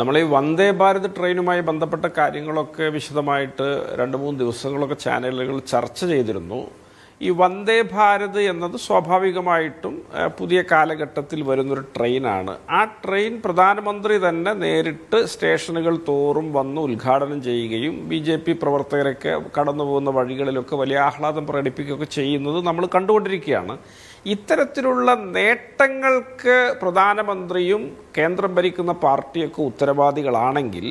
നമ്മൾ ഈ വന്ദേ ഭാരത് ട്രെയിനുമായി ബന്ധപ്പെട്ട കാര്യങ്ങളൊക്കെ വിശദമായിട്ട് രണ്ട് മൂന്ന് ദിവസങ്ങളൊക്കെ ചാനലുകൾ ചർച്ച ചെയ്തിരുന്നു ഈ വന്ദേ ഭാരത് എന്നത് സ്വാഭാവികമായിട്ടും പുതിയ കാലഘട്ടത്തിൽ വരുന്നൊരു ട്രെയിനാണ് ആ ട്രെയിൻ പ്രധാനമന്ത്രി തന്നെ നേരിട്ട് സ്റ്റേഷനുകൾ തോറും വന്ന് ഉദ്ഘാടനം ചെയ്യുകയും ബി ജെ പി പ്രവർത്തകരൊക്കെ കടന്നു പോകുന്ന വഴികളിലൊക്കെ വലിയ ആഹ്ലാദം പ്രകടിപ്പിക്കുകയൊക്കെ ചെയ്യുന്നത് നമ്മൾ കണ്ടുകൊണ്ടിരിക്കുകയാണ് ഇത്തരത്തിലുള്ള നേട്ടങ്ങൾക്ക് പ്രധാനമന്ത്രിയും കേന്ദ്രം ഭരിക്കുന്ന പാർട്ടിയൊക്കെ ഉത്തരവാദികളാണെങ്കിൽ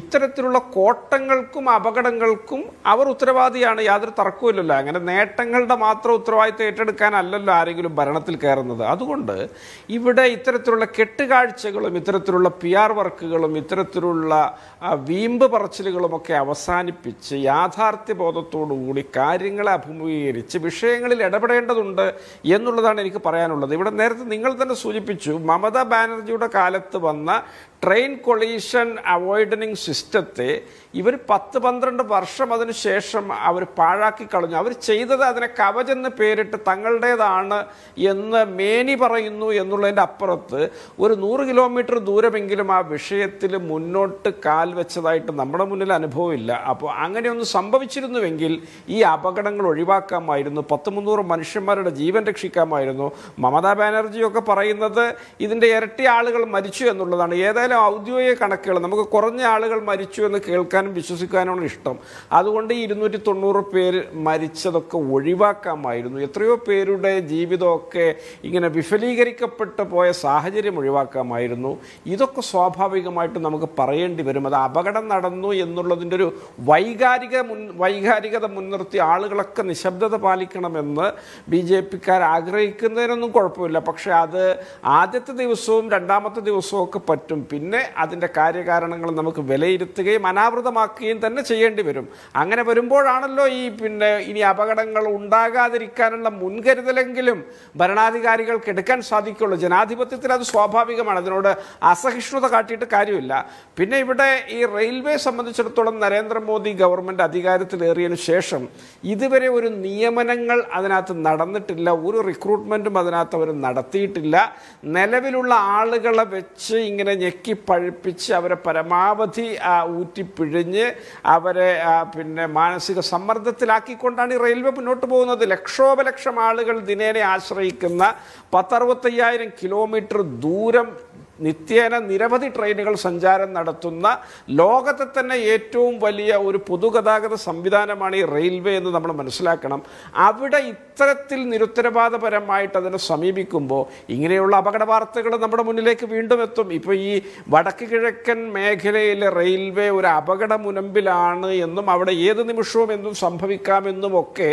ഇത്തരത്തിലുള്ള കോട്ടങ്ങൾക്കും അപകടങ്ങൾക്കും അവർ ഉത്തരവാദിയാണ് യാതൊരു തർക്കമില്ലല്ലോ അങ്ങനെ നേട്ടങ്ങളുടെ മാത്രം ഉത്തരവാദിത്വം ഏറ്റെടുക്കാനല്ലല്ലോ ആരെങ്കിലും ഭരണത്തിൽ കയറുന്നത് അതുകൊണ്ട് ഇവിടെ ഇത്തരത്തിലുള്ള കെട്ടുകാഴ്ചകളും ഇത്തരത്തിലുള്ള പി ആർ വർക്കുകളും ഇത്തരത്തിലുള്ള വീമ്പ് പറച്ചിലുകളുമൊക്കെ അവസാനിപ്പിച്ച് യാഥാർത്ഥ്യബോധത്തോടുകൂടി കാര്യങ്ങളെ അഭിമുഖീകരിച്ച് വിഷയങ്ങളിൽ ഇടപെടേണ്ടതുണ്ട് എന്നുള്ള എന്നുള്ളതാണ് എനിക്ക് പറയാനുള്ളത് ഇവിടെ നേരത്തെ നിങ്ങൾ തന്നെ സൂചിപ്പിച്ചു മമതാ ബാനർജിയുടെ കാലത്ത് വന്ന ട്രെയിൻ കൊളീഷൻ അവോയ്ഡനിങ് സിസ്റ്റത്തെ ഇവർ പത്ത് പന്ത്രണ്ട് വർഷം അതിനുശേഷം അവർ പാഴാക്കി കളഞ്ഞു അവർ ചെയ്തത് അതിനെ കവചെന്ന് പേരിട്ട് തങ്ങളുടേതാണ് എന്ന് മേനി പറയുന്നു എന്നുള്ളതിൻ്റെ അപ്പുറത്ത് ഒരു നൂറ് കിലോമീറ്റർ ദൂരമെങ്കിലും ആ വിഷയത്തിൽ മുന്നോട്ട് കാൽ വെച്ചതായിട്ട് നമ്മുടെ മുന്നിൽ അനുഭവമില്ല അപ്പോൾ അങ്ങനെയൊന്ന് സംഭവിച്ചിരുന്നുവെങ്കിൽ ഈ അപകടങ്ങൾ ഒഴിവാക്കാമായിരുന്നു പത്ത് മുന്നൂറ് മനുഷ്യന്മാരുടെ ജീവൻ രക്ഷിക്കാമായിരുന്നു മമതാ ബാനർജിയൊക്കെ പറയുന്നത് ഇതിൻ്റെ ഇരട്ടി ആളുകൾ മരിച്ചു എന്നുള്ളതാണ് ഏതായാലും ഏതായാലും ഔദ്യോഗിക കണക്കുകൾ നമുക്ക് കുറഞ്ഞ ആളുകൾ മരിച്ചു എന്ന് കേൾക്കാനും വിശ്വസിക്കാനുമാണ് ഇഷ്ടം അതുകൊണ്ട് ഈ ഇരുന്നൂറ്റി തൊണ്ണൂറ് പേര് മരിച്ചതൊക്കെ ഒഴിവാക്കാമായിരുന്നു എത്രയോ പേരുടെ ജീവിതമൊക്കെ ഇങ്ങനെ വിഫലീകരിക്കപ്പെട്ടു പോയ സാഹചര്യം ഒഴിവാക്കാമായിരുന്നു ഇതൊക്കെ സ്വാഭാവികമായിട്ട് നമുക്ക് പറയേണ്ടി വരും അത് അപകടം നടന്നു എന്നുള്ളതിൻ്റെ ഒരു വൈകാരിക മുൻ വൈകാരികത മുൻനിർത്തി ആളുകളൊക്കെ നിശബ്ദത പാലിക്കണമെന്ന് ബി ജെ പിക്കാർ ആഗ്രഹിക്കുന്നതിനൊന്നും കുഴപ്പമില്ല പക്ഷേ അത് ആദ്യത്തെ ദിവസവും രണ്ടാമത്തെ ദിവസവും ഒക്കെ പറ്റും പിന്നെ അതിൻ്റെ കാര്യകാരണങ്ങൾ നമുക്ക് വിലയിരുത്തുകയും അനാവൃതമാക്കുകയും തന്നെ ചെയ്യേണ്ടി വരും അങ്ങനെ വരുമ്പോഴാണല്ലോ ഈ പിന്നെ ഇനി അപകടങ്ങൾ ഉണ്ടാകാതിരിക്കാനുള്ള മുൻകരുതലെങ്കിലും ഭരണാധികാരികൾക്ക് എടുക്കാൻ സാധിക്കുള്ളൂ ജനാധിപത്യത്തിൽ അത് സ്വാഭാവികമാണ് അതിനോട് അസഹിഷ്ണുത കാട്ടിയിട്ട് കാര്യമില്ല പിന്നെ ഇവിടെ ഈ റെയിൽവേ സംബന്ധിച്ചിടത്തോളം നരേന്ദ്രമോദി ഗവൺമെൻറ് അധികാരത്തിലേറിയതിനു ശേഷം ഇതുവരെ ഒരു നിയമനങ്ങൾ അതിനകത്ത് നടന്നിട്ടില്ല ഒരു റിക്രൂട്ട്മെൻറ്റും അതിനകത്ത് അവർ നടത്തിയിട്ടില്ല നിലവിലുള്ള ആളുകളെ വെച്ച് ഇങ്ങനെ ഞെക്കി ഉണക്കി പഴുപ്പിച്ച് അവരെ പരമാവധി ഊറ്റിപ്പിഴിഞ്ഞ് അവരെ പിന്നെ മാനസിക സമ്മർദ്ദത്തിലാക്കിക്കൊണ്ടാണ് ഈ റെയിൽവേ മുന്നോട്ട് പോകുന്നത് ലക്ഷോപലക്ഷം ആളുകൾ ദിനേനെ ആശ്രയിക്കുന്ന പത്തറുപത്തയ്യായിരം കിലോമീറ്റർ ദൂരം നിത്യേന നിരവധി ട്രെയിനുകൾ സഞ്ചാരം നടത്തുന്ന ലോകത്തെ തന്നെ ഏറ്റവും വലിയ ഒരു പൊതുഗതാഗത സംവിധാനമാണ് ഈ റെയിൽവേ എന്ന് നമ്മൾ മനസ്സിലാക്കണം അവിടെ ഇത്തരത്തിൽ നിരുത്തരവാദപരമായിട്ട് അതിനെ സമീപിക്കുമ്പോൾ ഇങ്ങനെയുള്ള അപകട വാർത്തകൾ നമ്മുടെ മുന്നിലേക്ക് വീണ്ടും എത്തും ഇപ്പോൾ ഈ വടക്ക് കിഴക്കൻ മേഖലയിലെ റെയിൽവേ ഒരു അപകട മുനമ്പിലാണ് എന്നും അവിടെ ഏത് നിമിഷവും എന്നും സംഭവിക്കാമെന്നും ഒക്കെ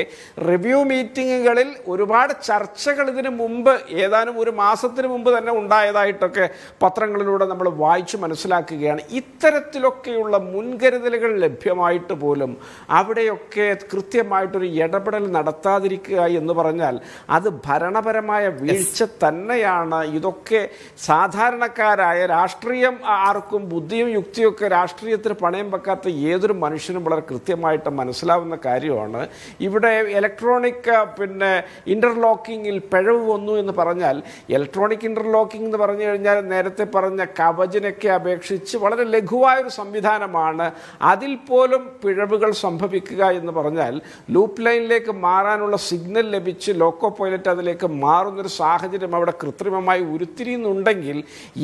റിവ്യൂ മീറ്റിങ്ങുകളിൽ ഒരുപാട് ചർച്ചകൾ ഇതിനു മുമ്പ് ഏതാനും ഒരു മാസത്തിന് മുമ്പ് തന്നെ ഉണ്ടായതായിട്ടൊക്കെ പത്രങ്ങളിലൂടെ നമ്മൾ വായിച്ച് മനസ്സിലാക്കുകയാണ് ഇത്തരത്തിലൊക്കെയുള്ള മുൻകരുതലുകൾ ലഭ്യമായിട്ട് പോലും അവിടെയൊക്കെ കൃത്യമായിട്ടൊരു ഇടപെടൽ നടത്താതിരിക്കുക എന്ന് പറഞ്ഞാൽ അത് ഭരണപരമായ വീഴ്ച തന്നെയാണ് ഇതൊക്കെ സാധാരണക്കാരായ രാഷ്ട്രീയം ആർക്കും ബുദ്ധിയും യുക്തിയൊക്കെ രാഷ്ട്രീയത്തിന് പണയം വെക്കാത്ത ഏതൊരു മനുഷ്യനും വളരെ കൃത്യമായിട്ട് മനസ്സിലാവുന്ന കാര്യമാണ് ഇവിടെ ഇലക്ട്രോണിക് പിന്നെ ഇൻ്റർലോക്കിങ്ങിൽ പിഴവ് വന്നു എന്ന് പറഞ്ഞാൽ ഇലക്ട്രോണിക് ഇൻ്റർലോക്കിംഗ് എന്ന് പറഞ്ഞു കഴിഞ്ഞാൽ നേരെ നേരത്തെ പറഞ്ഞ കവചനൊക്കെ അപേക്ഷിച്ച് വളരെ ലഘുവായൊരു സംവിധാനമാണ് അതിൽ പോലും പിഴവുകൾ സംഭവിക്കുക എന്ന് പറഞ്ഞാൽ ലൂപ്പ് ലൈനിലേക്ക് മാറാനുള്ള സിഗ്നൽ ലഭിച്ച് ലോക്കോ പൈലറ്റ് അതിലേക്ക് മാറുന്നൊരു സാഹചര്യം അവിടെ കൃത്രിമമായി ഉരുത്തിരിയുന്നുണ്ടെങ്കിൽ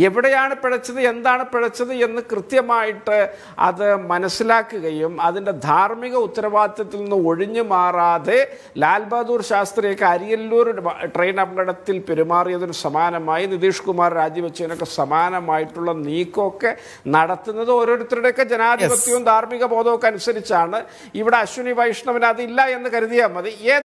എവിടെയാണ് പിഴച്ചത് എന്താണ് പിഴച്ചത് എന്ന് കൃത്യമായിട്ട് അത് മനസ്സിലാക്കുകയും അതിൻ്റെ ധാർമ്മിക ഉത്തരവാദിത്തത്തിൽ നിന്ന് ഒഴിഞ്ഞു മാറാതെ ലാൽ ബഹദൂർ ശാസ്ത്രിയൊക്കെ അരിയല്ലൂർ ട്രെയിൻ അപകടത്തിൽ പെരുമാറിയതിന് സമാനമായി നിതീഷ് കുമാർ രാജിവെച്ചതിനൊക്കെ സമാനമായിട്ടുള്ള നീക്കമൊക്കെ നടത്തുന്നത് ഓരോരുത്തരുടെയൊക്കെ ജനാധിപത്യവും ധാർമ്മിക ബോധവും ഒക്കെ അനുസരിച്ചാണ് ഇവിടെ അശ്വിനി വൈഷ്ണവിന് അതില്ല എന്ന് കരുതിയാൽ മതി